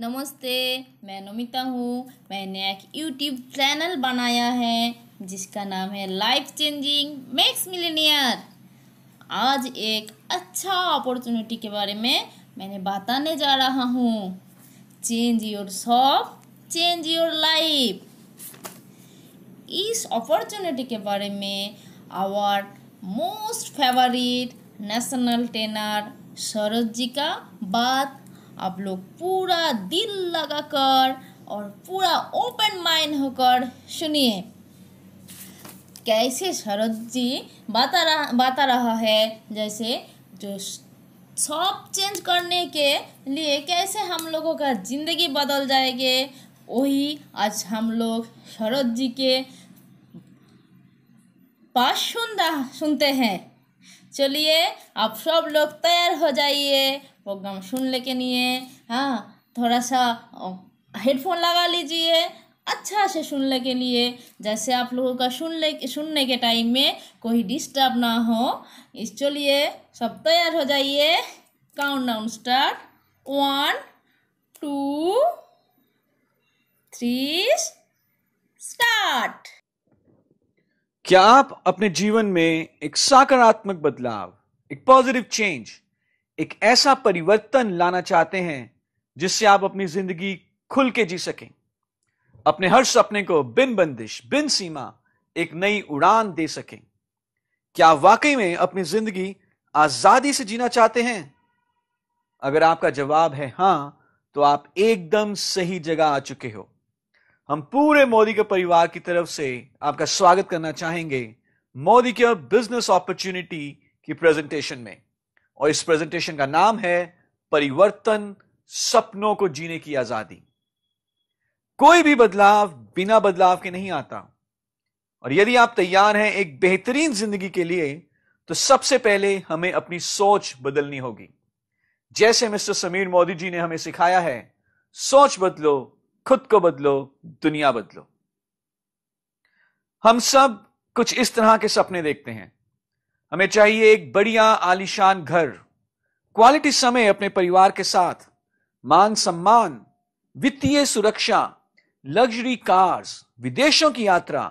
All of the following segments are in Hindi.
नमस्ते मैं नमिता हूँ मैंने एक यूट्यूब चैनल बनाया है जिसका नाम है लाइफ चेंजिंग मैक्स मिलेनियर आज एक अच्छा अपॉर्चुनिटी के बारे में मैंने बताने जा रहा हूँ change your shop change your life इस अपॉर्चुनिटी के बारे में our most favourite national trainer Saroj ji का बात आप लोग पूरा दिल लगाकर और पूरा ओपन माइंड होकर सुनिए कैसे शरद जी बता रहा बता रहा है जैसे जो सब चेंज करने के लिए कैसे हम लोगों का ज़िंदगी बदल जाएगी वही आज हम लोग शरद जी के पास सुन सुनते हैं चलिए आप सब लोग तैयार हो जाइए प्रोग्राम सुन ले के लिए हाँ थोड़ा सा हेडफोन लगा लीजिए अच्छा से सुनने के लिए जैसे आप लोगों का सुन ले सुनने के टाइम में कोई डिस्टर्ब ना हो इस चलिए सब तैयार हो जाइए countdown start one two three start क्या आप अपने जीवन में एक सकारात्मक बदलाव एक पॉजिटिव चेंज एक ऐसा परिवर्तन लाना चाहते हैं जिससे आप अपनी जिंदगी खुल के जी सकें अपने हर सपने को बिन बंदिश बिन सीमा एक नई उड़ान दे सकें क्या वाकई में अपनी जिंदगी आजादी से जीना चाहते हैं अगर आपका जवाब है हां तो आप एकदम सही जगह आ चुके हो हम पूरे मोदी के परिवार की तरफ से आपका स्वागत करना चाहेंगे मोदी के बिजनेस अपॉर्चुनिटी की प्रेजेंटेशन में और इस प्रेजेंटेशन का नाम है परिवर्तन सपनों को जीने की आजादी कोई भी बदलाव बिना बदलाव के नहीं आता और यदि आप तैयार हैं एक बेहतरीन जिंदगी के लिए तो सबसे पहले हमें अपनी सोच बदलनी होगी जैसे मिस्टर समीर मोदी जी ने हमें सिखाया है सोच बदलो खुद को बदलो दुनिया बदलो हम सब कुछ इस तरह के सपने देखते हैं हमें चाहिए एक बढ़िया आलिशान घर क्वालिटी समय अपने परिवार के साथ मान सम्मान वित्तीय सुरक्षा लग्जरी कार्स विदेशों की यात्रा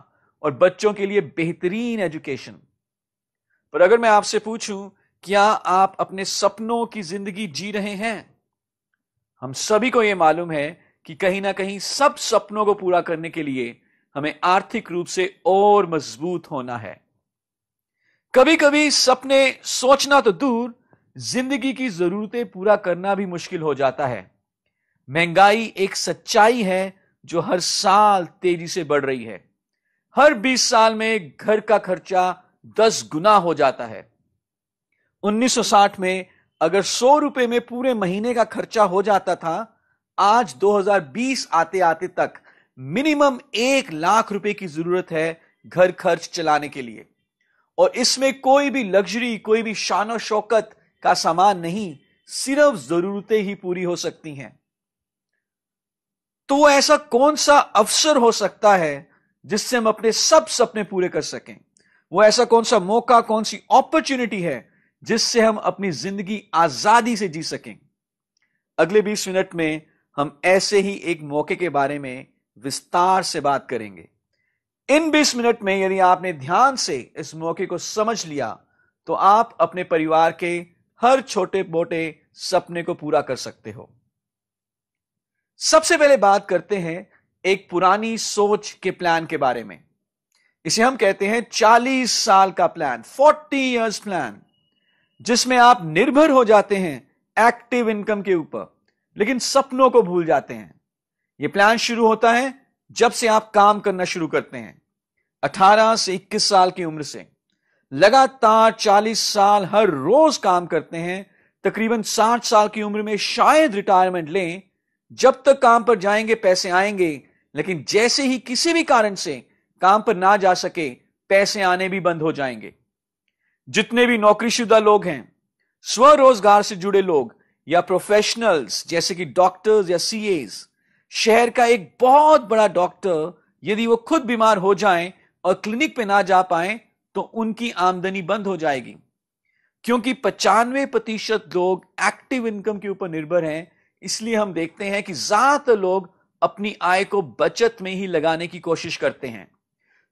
और बच्चों के लिए बेहतरीन एजुकेशन पर अगर मैं आपसे पूछूं क्या आप अपने सपनों की जिंदगी जी रहे हैं हम सभी को यह मालूम है कि कहीं ना कहीं सब सपनों को पूरा करने के लिए हमें आर्थिक रूप से और मजबूत होना है कभी कभी सपने सोचना तो दूर जिंदगी की जरूरतें पूरा करना भी मुश्किल हो जाता है महंगाई एक सच्चाई है जो हर साल तेजी से बढ़ रही है हर 20 साल में घर का खर्चा 10 गुना हो जाता है 1960 में अगर सौ रुपए में पूरे महीने का खर्चा हो जाता था आज 2020 आते आते तक मिनिमम एक लाख रुपए की जरूरत है घर खर्च चलाने के लिए और इसमें कोई भी लग्जरी कोई भी शान शौकत का सामान नहीं सिर्फ जरूरतें ही पूरी हो सकती हैं तो ऐसा कौन सा अवसर हो सकता है जिससे हम अपने सब सपने पूरे कर सकें वो ऐसा कौन सा मौका कौन सी अपॉर्चुनिटी है जिससे हम अपनी जिंदगी आजादी से जी सकें अगले 20 मिनट में हम ऐसे ही एक मौके के बारे में विस्तार से बात करेंगे इन 20 मिनट में यदि आपने ध्यान से इस मौके को समझ लिया तो आप अपने परिवार के हर छोटे मोटे सपने को पूरा कर सकते हो सबसे पहले बात करते हैं एक पुरानी सोच के प्लान के बारे में इसे हम कहते हैं 40 साल का प्लान 40 इयर्स प्लान जिसमें आप निर्भर हो जाते हैं एक्टिव इनकम के ऊपर लेकिन सपनों को भूल जाते हैं यह प्लान शुरू होता है जब से आप काम करना शुरू करते हैं 18 से 21 साल की उम्र से लगातार 40 साल हर रोज काम करते हैं तकरीबन 60 साल की उम्र में शायद रिटायरमेंट लें जब तक काम पर जाएंगे पैसे आएंगे लेकिन जैसे ही किसी भी कारण से काम पर ना जा सके पैसे आने भी बंद हो जाएंगे जितने भी नौकरीशुदा लोग हैं स्वरोजगार से जुड़े लोग या प्रोफेशनल्स जैसे कि डॉक्टर्स या सी शहर का एक बहुत बड़ा डॉक्टर यदि वो खुद बीमार हो जाए और क्लिनिक पे ना जा पाए तो उनकी आमदनी बंद हो जाएगी क्योंकि पचानवे प्रतिशत लोग एक्टिव इनकम के ऊपर निर्भर हैं इसलिए हम देखते हैं कि ज्यादातर लोग अपनी आय को बचत में ही लगाने की कोशिश करते हैं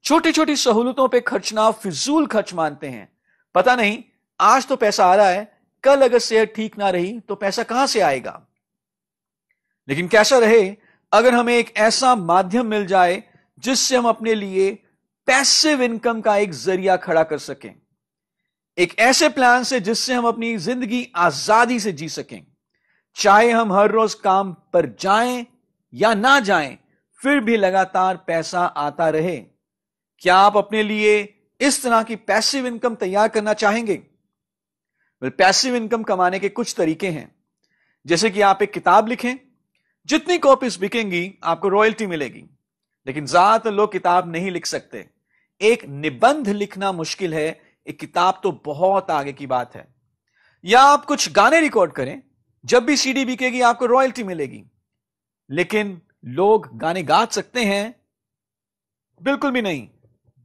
छोटी छोटी सहूलतों पे खर्चना फिजूल खर्च मानते हैं पता नहीं आज तो पैसा आ रहा है कल अगर सेहत ठीक ना रही तो पैसा कहां से आएगा लेकिन कैसा रहे अगर हमें एक ऐसा माध्यम मिल जाए जिससे हम अपने लिए पैसिव इनकम का एक जरिया खड़ा कर सकें एक ऐसे प्लान से जिससे हम अपनी जिंदगी आजादी से जी सकें चाहे हम हर रोज काम पर जाएं या ना जाएं फिर भी लगातार पैसा आता रहे क्या आप अपने लिए इस तरह की पैसिव इनकम तैयार करना चाहेंगे पैसिव इनकम कमाने के कुछ तरीके हैं जैसे कि आप एक किताब लिखें जितनी कॉपीज बिकेंगी आपको रॉयल्टी मिलेगी लेकिन ज्यादातर लोग किताब नहीं लिख सकते एक निबंध लिखना मुश्किल है एक किताब तो बहुत आगे की बात है या आप कुछ गाने रिकॉर्ड करें जब भी सीडी बिकेगी आपको रॉयल्टी मिलेगी लेकिन लोग गाने गा सकते हैं बिल्कुल भी नहीं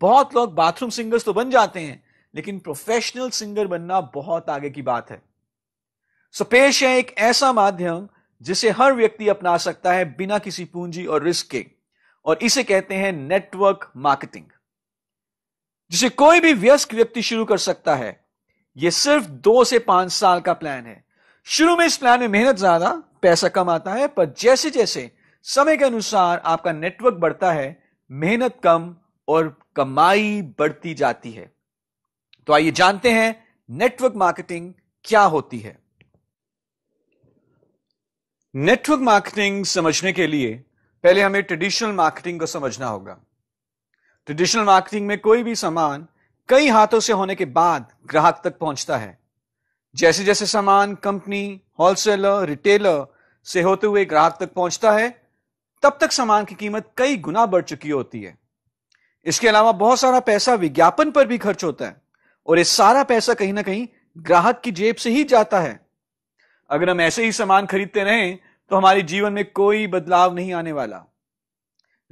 बहुत लोग बाथरूम सिंगर्स तो बन जाते हैं लेकिन प्रोफेशनल सिंगर बनना बहुत आगे की बात है सो पेश है एक ऐसा माध्यम जिसे हर व्यक्ति अपना सकता है बिना किसी पूंजी और रिस्क के और इसे कहते हैं नेटवर्क मार्केटिंग जिसे कोई भी व्यस्क व्यक्ति शुरू कर सकता है यह सिर्फ दो से पांच साल का प्लान है शुरू में इस प्लान में मेहनत ज्यादा पैसा कम आता है पर जैसे जैसे समय के अनुसार आपका नेटवर्क बढ़ता है मेहनत कम और कमाई बढ़ती जाती है तो आइए जानते हैं नेटवर्क मार्केटिंग क्या होती है नेटवर्क मार्केटिंग समझने के लिए पहले हमें ट्रेडिशनल मार्केटिंग को समझना होगा ट्रेडिशनल मार्केटिंग में कोई भी सामान कई हाथों से होने के बाद ग्राहक तक पहुंचता है जैसे जैसे सामान कंपनी होलसेलर रिटेलर से होते हुए ग्राहक तक पहुंचता है तब तक सामान की कीमत कई गुना बढ़ चुकी होती है इसके अलावा बहुत सारा पैसा विज्ञापन पर भी खर्च होता है और ये सारा पैसा कहीं ना कहीं ग्राहक की जेब से ही जाता है अगर हम ऐसे ही सामान खरीदते रहें तो हमारे जीवन में कोई बदलाव नहीं आने वाला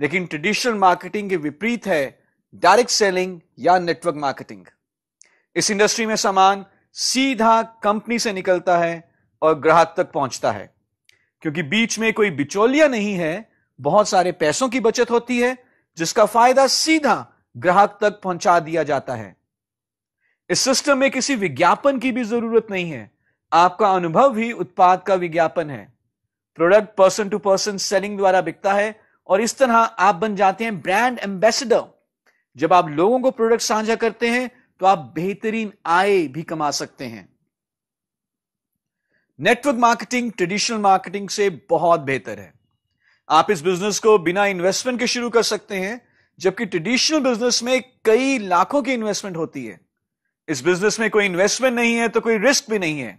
लेकिन ट्रेडिशनल मार्केटिंग के विपरीत है डायरेक्ट सेलिंग या नेटवर्क मार्केटिंग इस इंडस्ट्री में सामान सीधा कंपनी से निकलता है और ग्राहक तक पहुंचता है क्योंकि बीच में कोई बिचौलिया नहीं है बहुत सारे पैसों की बचत होती है जिसका फायदा सीधा ग्राहक तक पहुंचा दिया जाता है इस सिस्टम में किसी विज्ञापन की भी जरूरत नहीं है आपका अनुभव ही उत्पाद का विज्ञापन है product person to person selling द्वारा बिकता है और इस तरह आप बन जाते हैं ब्रांड एम्बेसडर जब आप लोगों को प्रोडक्ट साझा करते हैं तो आप बेहतरीन आय भी कमा सकते हैं नेटवर्क मार्केटिंग ट्रेडिशनल मार्केटिंग से बहुत बेहतर है आप इस बिजनेस को बिना इन्वेस्टमेंट के शुरू कर सकते हैं जबकि ट्रेडिशनल बिजनेस में कई लाखों की इन्वेस्टमेंट होती है इस बिजनेस में कोई इन्वेस्टमेंट नहीं है तो कोई रिस्क भी नहीं है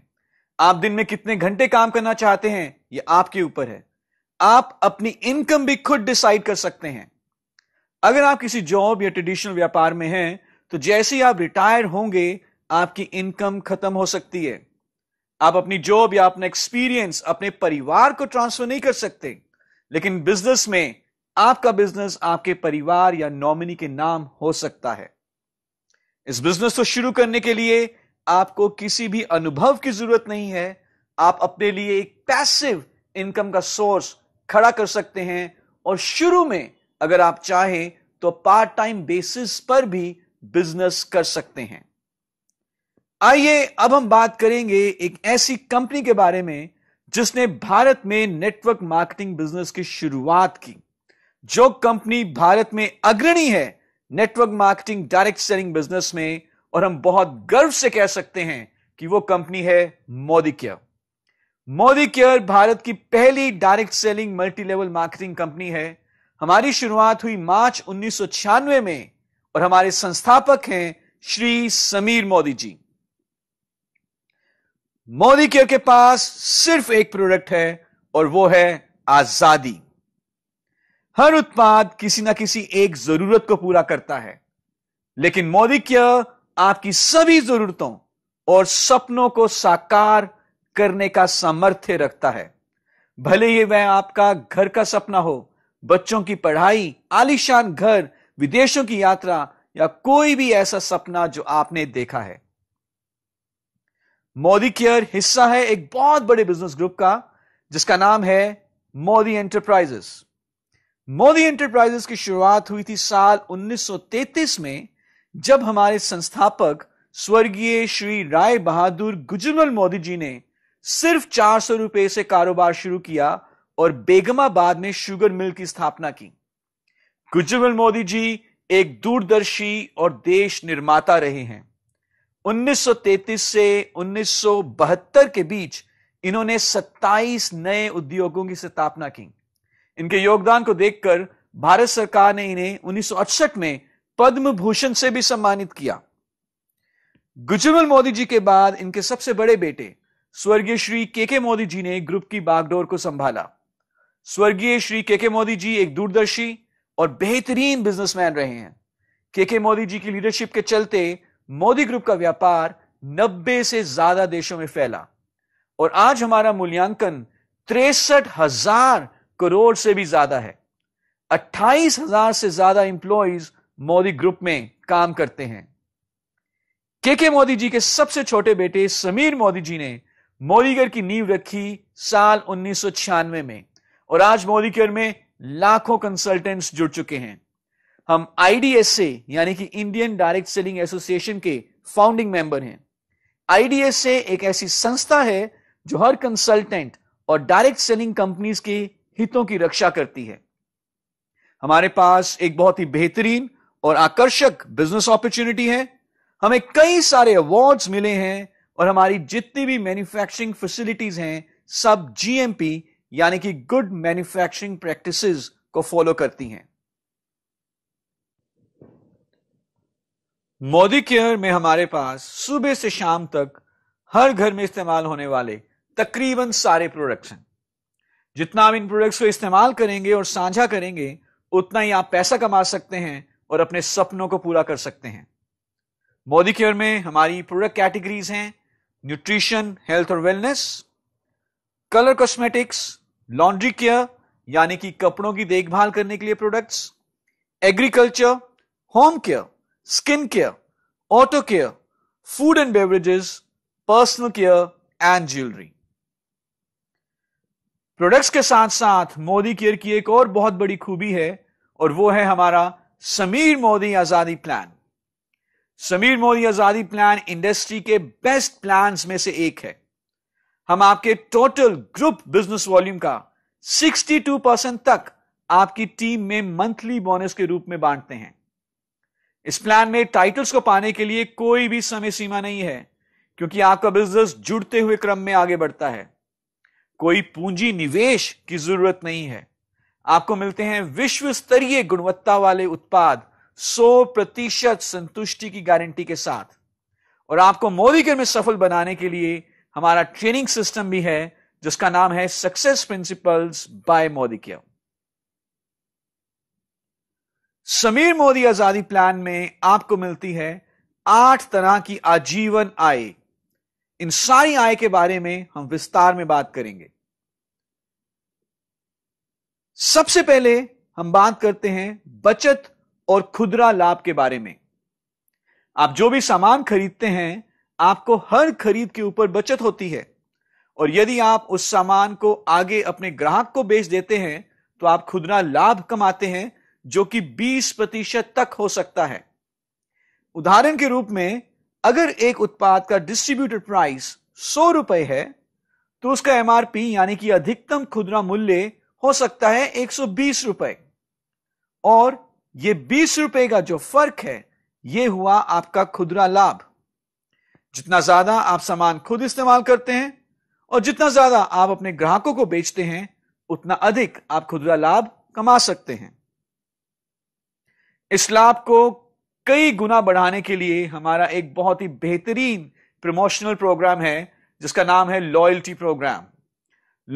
आप दिन में कितने घंटे काम करना चाहते हैं यह आपके ऊपर है आप अपनी इनकम भी खुद डिसाइड कर सकते हैं अगर आप किसी जॉब या ट्रेडिशनल व्यापार में हैं तो जैसे ही आप रिटायर होंगे आपकी इनकम खत्म हो सकती है आप अपनी जॉब या अपना एक्सपीरियंस अपने परिवार को ट्रांसफर नहीं कर सकते लेकिन बिजनेस में आपका बिजनेस आपके परिवार या नॉमिनी के नाम हो सकता है इस बिजनेस को शुरू करने के लिए आपको किसी भी अनुभव की जरूरत नहीं है आप अपने लिए एक पैसिव इनकम का सोर्स खड़ा कर सकते हैं और शुरू में अगर आप चाहें तो पार्ट टाइम बेसिस पर भी बिजनेस कर सकते हैं आइए अब हम बात करेंगे एक ऐसी कंपनी के बारे में जिसने भारत में नेटवर्क मार्केटिंग बिजनेस की शुरुआत की जो कंपनी भारत में अग्रणी है network marketing direct selling business में और हम बहुत गर्व से कह सकते हैं कि वो कंपनी है मोदी केयर मोदी केयर भारत की पहली direct selling multi level marketing company है हमारी शुरुआत हुई मार्च उन्नीस में और हमारे संस्थापक हैं श्री समीर मोदी जी मोदी केयर के पास सिर्फ एक प्रोडक्ट है और वो है आजादी हर उत्पाद किसी ना किसी एक जरूरत को पूरा करता है लेकिन मोदी केयर आपकी सभी जरूरतों और सपनों को साकार करने का सामर्थ्य रखता है भले ही वह आपका घर का सपना हो बच्चों की पढ़ाई आलिशान घर विदेशों की यात्रा या कोई भी ऐसा सपना जो आपने देखा है मोदी केयर हिस्सा है एक बहुत बड़े बिजनेस ग्रुप का जिसका नाम है मोदी एंटरप्राइजेस मोदी एंटरप्राइजेस की शुरुआत हुई थी साल 1933 में जब हमारे संस्थापक स्वर्गीय श्री राय बहादुर गुजरमल मोदी जी ने सिर्फ चार सौ रुपए से कारोबार शुरू किया और बेगमाबाद में शुगर मिल की स्थापना की गुजरमल मोदी जी एक दूरदर्शी और देश निर्माता रहे हैं 1933 से 1972 के बीच इन्होंने 27 नए उद्योगों की स्थापना की इनके योगदान को देखकर भारत सरकार ने इन्हें उन्नीस में पद्म भूषण से भी सम्मानित किया गुजरमल मोदी जी के बाद इनके सबसे बड़े बेटे स्वर्गीय श्री के के मोदी जी ने ग्रुप की बागडोर को संभाला स्वर्गीय श्री के के मोदी जी एक दूरदर्शी और बेहतरीन बिजनेसमैन रहे हैं के के मोदी जी की लीडरशिप के चलते मोदी ग्रुप का व्यापार 90 से ज्यादा देशों में फैला और आज हमारा मूल्यांकन तिरसठ हजार करोड़ से भी ज्यादा है अट्ठाईस हजार से ज्यादा इंप्लॉयज मोदी ग्रुप में काम करते हैं के के मोदी जी के सबसे छोटे बेटे समीर मोदी जी ने मोदीगर की नींव रखी साल उन्नीस में और आज मोदीगर में लाखों कंसल्टेंट्स जुड़ चुके हैं हम आईडीएसए यानी कि इंडियन डायरेक्ट सेलिंग एसोसिएशन के फाउंडिंग मेंबर हैं आईडीएसए एक ऐसी संस्था है जो हर कंसल्टेंट और डायरेक्ट सेलिंग कंपनीज की हितों की रक्षा करती है हमारे पास एक बहुत ही बेहतरीन और आकर्षक बिजनेस अपॉर्चुनिटी है हमें कई सारे अवार्ड्स मिले हैं और हमारी जितनी भी मैन्युफैक्चरिंग फैसिलिटीज हैं सब जीएमपी यानी कि गुड मैन्युफैक्चरिंग प्रैक्टिसेस को फॉलो करती हैं मोदी केयर में हमारे पास सुबह से शाम तक हर घर में इस्तेमाल होने वाले तकरीबन सारे प्रोडक्ट्स हैं जितना आप इन प्रोडक्ट्स को इस्तेमाल करेंगे और साझा करेंगे उतना ही आप पैसा कमा सकते हैं और अपने सपनों को पूरा कर सकते हैं मोदी केयर में हमारी प्रोडक्ट कैटेगरीज हैं न्यूट्रिशन हेल्थ और wellness colour cosmetics laundry care यानी कि कपड़ों की देखभाल करने के लिए products agriculture home care skin care auto care food and beverages personal care and jewellery products के साथ साथ मोदी केयर की एक और बहुत बड़ी खूबी है और वो है हमारा Sameer Modi Azadi plan Sameer Modi Azadi plan industry के बेस्ट प्लान में से एक है हम आपके टोटल ग्रुप बिजनेस वॉल्यूम का 62 परसेंट तक आपकी टीम में मंथली बोनस के रूप में बांटते हैं इस प्लान में टाइटल्स को पाने के लिए कोई भी समय सीमा नहीं है क्योंकि आपका बिजनेस जुड़ते हुए क्रम में आगे बढ़ता है कोई पूंजी निवेश की जरूरत नहीं है आपको मिलते हैं विश्व स्तरीय गुणवत्ता वाले उत्पाद 100 प्रतिशत संतुष्टि की गारंटी के साथ और आपको मोदीकर में सफल बनाने के लिए हमारा ट्रेनिंग सिस्टम भी है जिसका नाम है सक्सेस प्रिंसिपल्स बाय मोदी के समीर मोदी आजादी प्लान में आपको मिलती है आठ तरह की आजीवन आय इंसानी सारी आय के बारे में हम विस्तार में बात करेंगे सबसे पहले हम बात करते हैं बचत और खुदरा लाभ के बारे में आप जो भी सामान खरीदते हैं आपको हर खरीद के ऊपर बचत होती है और यदि आप उस सामान को आगे अपने ग्राहक को बेच देते हैं तो आप खुदरा लाभ कमाते हैं जो कि 20 प्रतिशत तक हो सकता है उदाहरण के रूप में अगर एक उत्पाद का डिस्ट्रीब्यूटेड प्राइस सौ रुपए है तो उसका एमआरपी यानी कि अधिकतम खुदरा मूल्य हो सकता है एक सौ बीस रुपए और ये बीस रुपए का जो फर्क है ये हुआ आपका खुदरा लाभ जितना ज्यादा आप सामान खुद इस्तेमाल करते हैं और जितना ज्यादा आप अपने ग्राहकों को बेचते हैं उतना अधिक आप खुदरा लाभ कमा सकते हैं इस लाभ को कई गुना बढ़ाने के लिए हमारा एक बहुत ही बेहतरीन प्रमोशनल प्रोग्राम है जिसका नाम है लॉयल्टी प्रोग्राम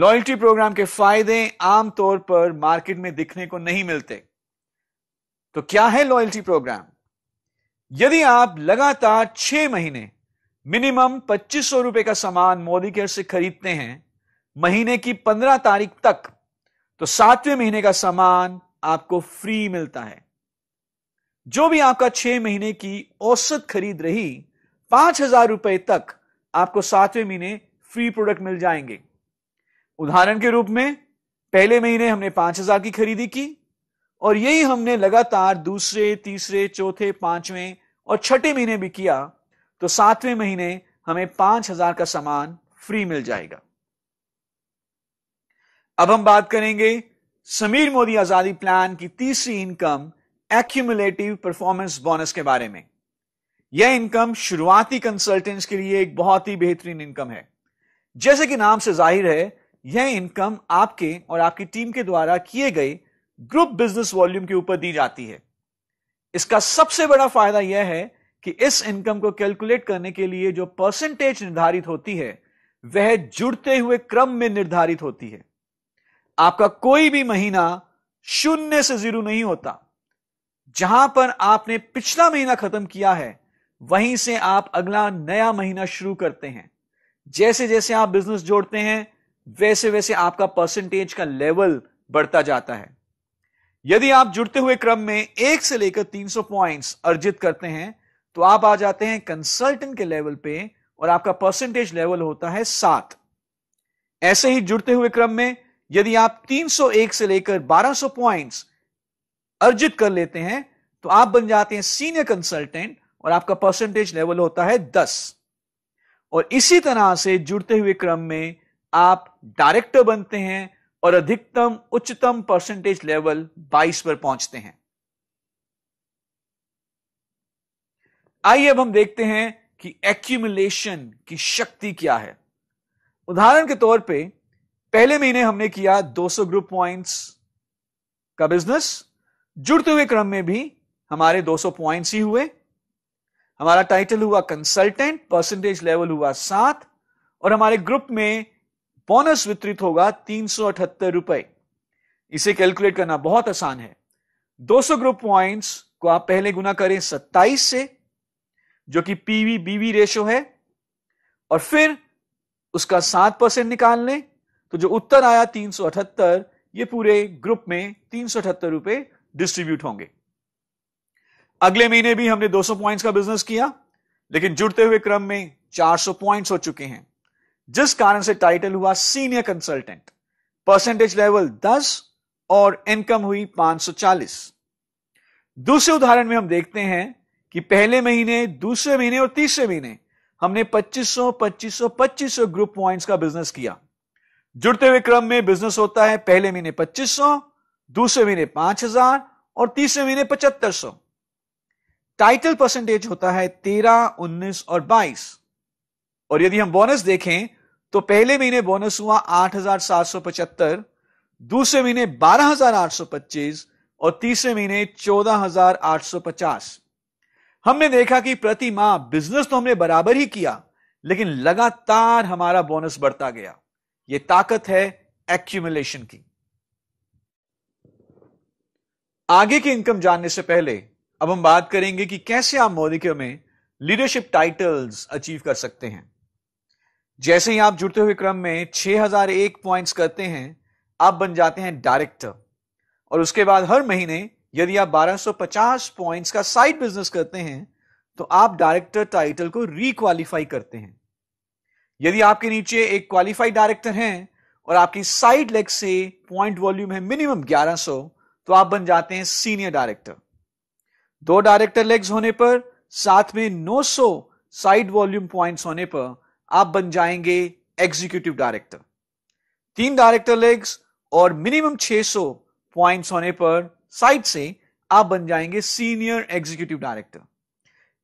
लॉयल्टी प्रोग्राम के फायदे आमतौर पर मार्केट में दिखने को नहीं मिलते तो क्या है लॉयल्टी प्रोग्राम यदि आप लगातार छह महीने मिनिमम पच्चीस सौ रुपए का सामान मोदी केयर से खरीदते हैं महीने की पंद्रह तारीख तक तो सातवें महीने का सामान आपको फ्री मिलता है जो भी आपका छह महीने की औसत खरीद रही पांच हजार रुपए तक आपको सातवें महीने फ्री प्रोडक्ट मिल जाएंगे उदाहरण के रूप में पहले महीने हमने पांच हजार की खरीदी की और यही हमने लगातार दूसरे तीसरे चौथे पांचवें और छठे महीने भी किया तो सातवें महीने हमें पांच हजार का सामान फ्री मिल जाएगा अब हम बात करेंगे समीर मोदी आजादी प्लान की तीसरी इनकम एक्यूमुलेटिव परफॉर्मेंस बोनस के बारे में यह इनकम शुरुआती कंसल्टेंट्स के लिए एक बहुत ही बेहतरीन इनकम है जैसे कि नाम से जाहिर है यह इनकम आपके और आपकी टीम के द्वारा किए गए ग्रुप बिजनेस वॉल्यूम के ऊपर दी जाती है इसका सबसे बड़ा फायदा यह है कि इस इनकम को कैलकुलेट करने के लिए जो परसेंटेज निर्धारित होती है वह जुड़ते हुए क्रम में निर्धारित होती है आपका कोई भी महीना शून्य से जीरो नहीं होता जहां पर आपने पिछला महीना खत्म किया है वहीं से आप अगला नया महीना शुरू करते हैं जैसे जैसे आप बिजनेस जोड़ते हैं वैसे वैसे आपका परसेंटेज का लेवल बढ़ता जाता है यदि आप जुड़ते हुए क्रम में एक से लेकर 300 पॉइंट्स अर्जित करते हैं तो आप आ जाते हैं कंसल्टेंट के लेवल पे और आपका परसेंटेज लेवल होता है सात ऐसे ही जुड़ते हुए क्रम में यदि आप 301 से लेकर 1200 पॉइंट्स अर्जित कर लेते हैं तो आप बन जाते हैं सीनियर कंसल्टेंट और आपका परसेंटेज लेवल होता है दस और इसी तरह से जुड़ते हुए क्रम में आप डायरेक्टर बनते हैं और अधिकतम उच्चतम परसेंटेज लेवल 22 पर पहुंचते हैं आइए अब हम देखते हैं कि एक्यूमुलेशन की शक्ति क्या है उदाहरण के तौर पे पहले महीने हमने किया 200 ग्रुप पॉइंट्स का बिजनेस जुड़ते हुए क्रम में भी हमारे 200 पॉइंट्स ही हुए हमारा टाइटल हुआ कंसल्टेंट परसेंटेज लेवल हुआ सात और हमारे ग्रुप में बोनस वितरित होगा तीन रुपए इसे कैलकुलेट करना बहुत आसान है 200 ग्रुप पॉइंट्स को आप पहले गुना करें 27 से जो कि पीवी बीवी रेशो है और फिर उसका सात परसेंट निकाल लें तो जो उत्तर आया तीन ये पूरे ग्रुप में तीन रुपए डिस्ट्रीब्यूट होंगे अगले महीने भी हमने 200 पॉइंट्स का बिजनेस किया लेकिन जुड़ते हुए क्रम में 400 पॉइंट्स हो चुके हैं जिस कारण से टाइटल हुआ सीनियर कंसल्टेंट परसेंटेज लेवल 10 और इनकम हुई 540 दूसरे उदाहरण में हम देखते हैं कि पहले महीने दूसरे महीने और तीसरे महीने हमने 2500 2500 2500 ग्रुप पॉइंट्स का बिजनेस किया जुड़ते हुए क्रम में बिजनेस होता है पहले महीने 2500 दूसरे महीने पांच हजार और तीसरे महीने पचहत्तर सौ टाइटल परसेंटेज होता है तेरह उन्नीस और बाईस और यदि हम बोनस देखें तो पहले महीने बोनस हुआ आठ हजार सात सौ पचहत्तर दूसरे महीने बारह हजार आठ सौ पच्चीस और तीसरे महीने चौदह हजार आठ सौ पचास हमने देखा कि प्रति माह बिजनेस तो हमने बराबर ही किया लेकिन लगातार हमारा बोनस बढ़ता गया यह ताकत है एक्यूमुलेशन की आगे की इनकम जानने से पहले अब हम बात करेंगे कि कैसे आप मोदी में लीडरशिप टाइटल्स अचीव कर सकते हैं जैसे ही आप जुड़ते हुए क्रम में 6001 पॉइंट्स करते हैं आप बन जाते हैं डायरेक्टर और उसके बाद हर महीने यदि आप 1250 पॉइंट्स का साइड बिजनेस करते हैं तो आप डायरेक्टर टाइटल को रिक्वालिफाई करते हैं यदि आपके नीचे एक क्वालिफाइड डायरेक्टर हैं और आपकी साइड लेग से पॉइंट वॉल्यूम है मिनिमम 1100 तो आप बन जाते हैं सीनियर डायरेक्टर दो डायरेक्टर लेग्स होने पर साथ में 900 साइड वॉल्यूम पॉइंट्स होने पर आप बन जाएंगे एग्जीक्यूटिव डायरेक्टर तीन डायरेक्टर लेग्स और मिनिमम 600 पॉइंट्स होने पर साइड से आप बन जाएंगे सीनियर एग्जीक्यूटिव डायरेक्टर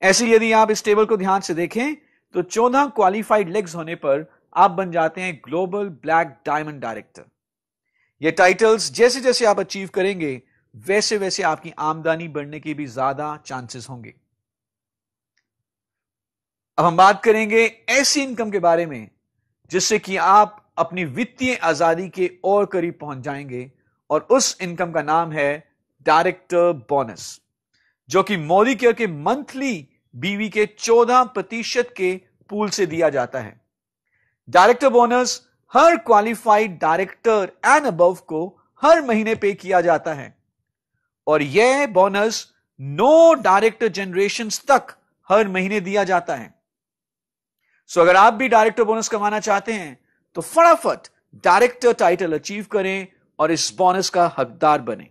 ऐसे यदि आप इस टेबल को ध्यान से देखें तो चौदह क्वालिफाइड लेग्स होने पर आप बन जाते हैं ग्लोबल ब्लैक डायमंड डायरेक्टर ये टाइटल्स जैसे जैसे आप अचीव करेंगे वैसे वैसे आपकी आमदनी बढ़ने के भी ज्यादा चांसेस होंगे अब हम बात करेंगे ऐसी इनकम के बारे में जिससे कि आप अपनी वित्तीय आजादी के और करीब पहुंच जाएंगे और उस इनकम का नाम है डायरेक्टर बोनस जो कि मोदी केयर के मंथली बीवी के 14 प्रतिशत के पूल से दिया जाता है डायरेक्टर बोनस हर क्वालिफाइड डायरेक्टर एंड अबव को हर महीने पे किया जाता है और यह बोनस नो डायरेक्टर जनरेशन तक हर महीने दिया जाता है सो so, अगर आप भी डायरेक्टर बोनस कमाना चाहते हैं तो फटाफट डायरेक्टर टाइटल अचीव करें और इस बोनस का हकदार बने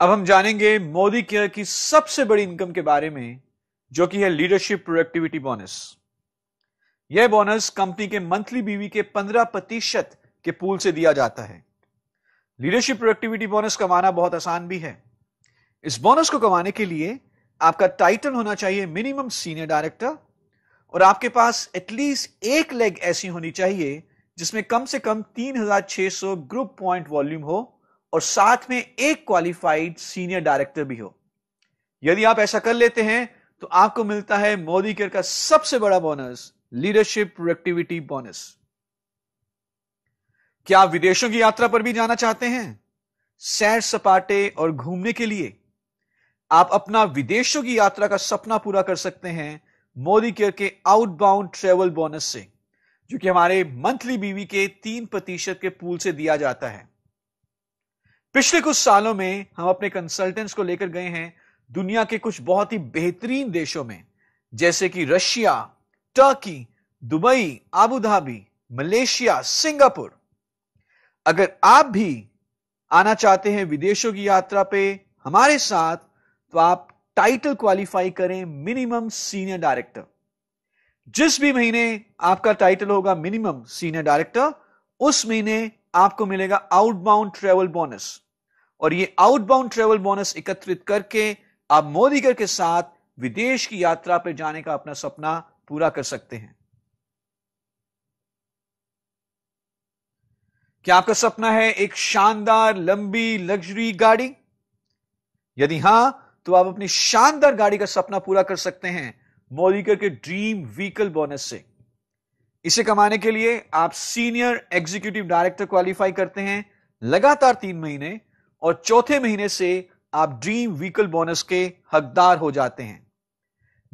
अब हम जानेंगे मोदी केयर की सबसे बड़ी इनकम के बारे में जो कि है लीडरशिप प्रोडक्टिविटी बोनस यह बोनस कंपनी के मंथली बीवी के 15 प्रतिशत के पूल से दिया जाता है लीडरशिप प्रोडक्टिविटी बोनस कमाना बहुत आसान भी है इस बोनस को कमाने के लिए आपका टाइटल होना चाहिए मिनिमम सीनियर डायरेक्टर और आपके पास एटलीस्ट एक लेग ऐसी होनी चाहिए जिसमें कम से कम 3600 ग्रुप पॉइंट वॉल्यूम हो और साथ में एक क्वालिफाइड सीनियर डायरेक्टर भी हो यदि आप ऐसा कर लेते हैं तो आपको मिलता है मोदी केयर का सबसे बड़ा बोनस लीडरशिप प्रोडक्टिविटी बोनस क्या आप विदेशों की यात्रा पर भी जाना चाहते हैं सैर सपाटे और घूमने के लिए आप अपना विदेशों की यात्रा का सपना पूरा कर सकते हैं मोदी केयर के आउटबाउंड ट्रेवल बोनस से जो कि हमारे मंथली बीवी के तीन प्रतिशत के पूल से दिया जाता है पिछले कुछ सालों में हम अपने कंसल्टेंट्स को लेकर गए हैं दुनिया के कुछ बहुत ही बेहतरीन देशों में जैसे कि Russia Turkey Dubai Abu Dhabi Malaysia Singapore अगर आप भी आना चाहते हैं विदेशों की यात्रा पे हमारे साथ तो आप टाइटल क्वालिफाई करें मिनिमम सीनियर डायरेक्टर जिस भी महीने आपका टाइटल होगा मिनिमम सीनियर डायरेक्टर उस महीने आपको मिलेगा आउटबाउंड ट्रेवल बोनस और ये आउटबाउंड ट्रेवल बोनस एकत्रित करके आप मोदीगर के साथ विदेश की यात्रा पर जाने का अपना सपना पूरा कर सकते हैं क्या आपका सपना है एक शानदार लंबी लग्जरी गाड़ी यदि हां तो आप अपनी शानदार गाड़ी का सपना पूरा कर सकते हैं मोदीकर के ड्रीम व्हीकल बोनस से इसे कमाने के लिए आप सीनियर एग्जीक्यूटिव डायरेक्टर क्वालिफाई करते हैं लगातार तीन महीने और चौथे महीने से आप ड्रीम व्हीकल बोनस के हकदार हो जाते हैं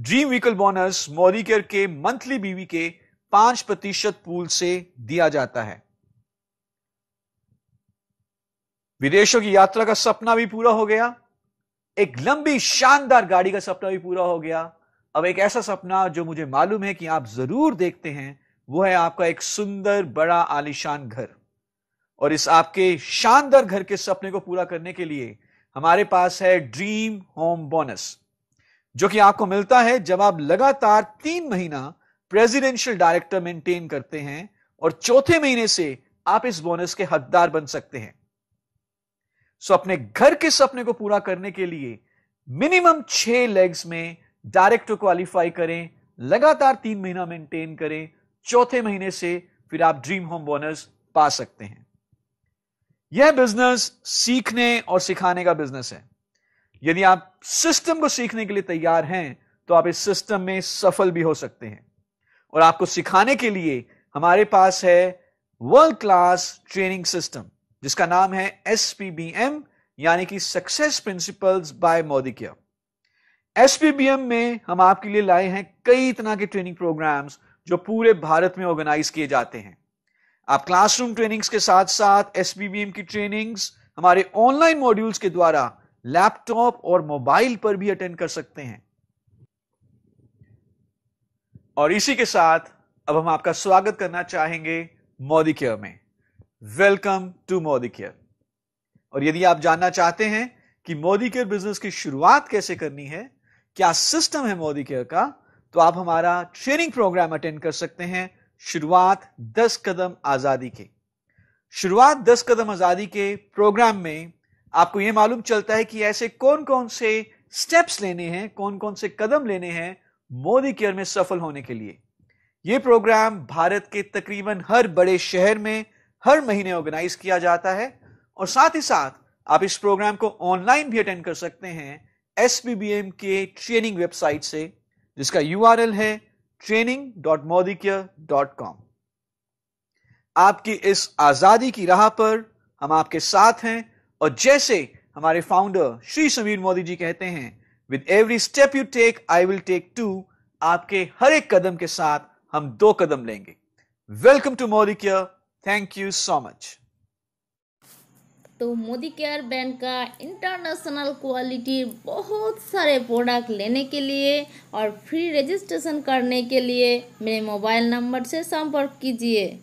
ड्रीम व्हीकल बोनस मोरीकर के मंथली बीवी के पांच प्रतिशत पूल से दिया जाता है विदेशों की यात्रा का सपना भी पूरा हो गया एक लंबी शानदार गाड़ी का सपना भी पूरा हो गया अब एक ऐसा सपना जो मुझे मालूम है कि आप जरूर देखते हैं वो है आपका एक सुंदर बड़ा आलिशान घर और इस आपके शानदार घर के सपने को पूरा करने के लिए हमारे पास है ड्रीम होम बोनस जो कि आपको मिलता है जब आप लगातार तीन महीना प्रेसिडेंशियल डायरेक्टर मेंटेन करते हैं और चौथे महीने से आप इस बोनस के हकदार बन सकते हैं सो अपने घर के सपने को पूरा करने के लिए मिनिमम छह लेग्स में डायरेक्टर क्वालिफाई करें लगातार तीन महीना मेंटेन करें चौथे महीने से फिर आप ड्रीम होम बोनस पा सकते हैं यह बिजनेस सीखने और सिखाने का बिजनेस है यदि आप सिस्टम को सीखने के लिए तैयार हैं तो आप इस सिस्टम में सफल भी हो सकते हैं और आपको सिखाने के लिए हमारे पास है वर्ल्ड क्लास ट्रेनिंग सिस्टम जिसका नाम है एस यानी कि सक्सेस प्रिंसिपल्स बाय मोदिकिया एस में हम आपके लिए लाए हैं कई तरह के ट्रेनिंग प्रोग्राम्स जो पूरे भारत में ऑर्गेनाइज किए जाते हैं आप क्लासरूम ट्रेनिंग्स के साथ साथ एस की ट्रेनिंग्स हमारे ऑनलाइन मॉड्यूल्स के द्वारा लैपटॉप और मोबाइल पर भी अटेंड कर सकते हैं और इसी के साथ अब हम आपका स्वागत करना चाहेंगे मोदी केयर में वेलकम टू मोदी केयर और यदि आप जानना चाहते हैं कि मोदी केयर बिजनेस की शुरुआत कैसे करनी है क्या सिस्टम है मोदी केयर का तो आप हमारा ट्रेनिंग प्रोग्राम अटेंड कर सकते हैं शुरुआत 10 कदम आजादी के शुरुआत 10 कदम आजादी के प्रोग्राम में आपको यह मालूम चलता है कि ऐसे कौन कौन से स्टेप्स लेने हैं कौन कौन से कदम लेने हैं मोदी केयर में सफल होने के लिए यह प्रोग्राम भारत के तकरीबन हर बड़े शहर में हर महीने ऑर्गेनाइज किया जाता है और साथ ही साथ आप इस प्रोग्राम को ऑनलाइन भी अटेंड कर सकते हैं एस के ट्रेनिंग वेबसाइट से जिसका यू है training dot Modicare dot com आपकी इस आजादी की राह पर हम आपके साथ हैं और जैसे हमारे फाउंडर श्री समीर मोदी जी कहते हैं with every step you take I will take two आपके हर एक कदम के साथ हम दो कदम लेंगे welcome to Modicare thank you so much तो मोदी केयर बैंक का इंटरनेशनल क्वालिटी बहुत सारे प्रोडक्ट लेने के लिए और फ्री रजिस्ट्रेशन करने के लिए मेरे मोबाइल नंबर से संपर्क कीजिए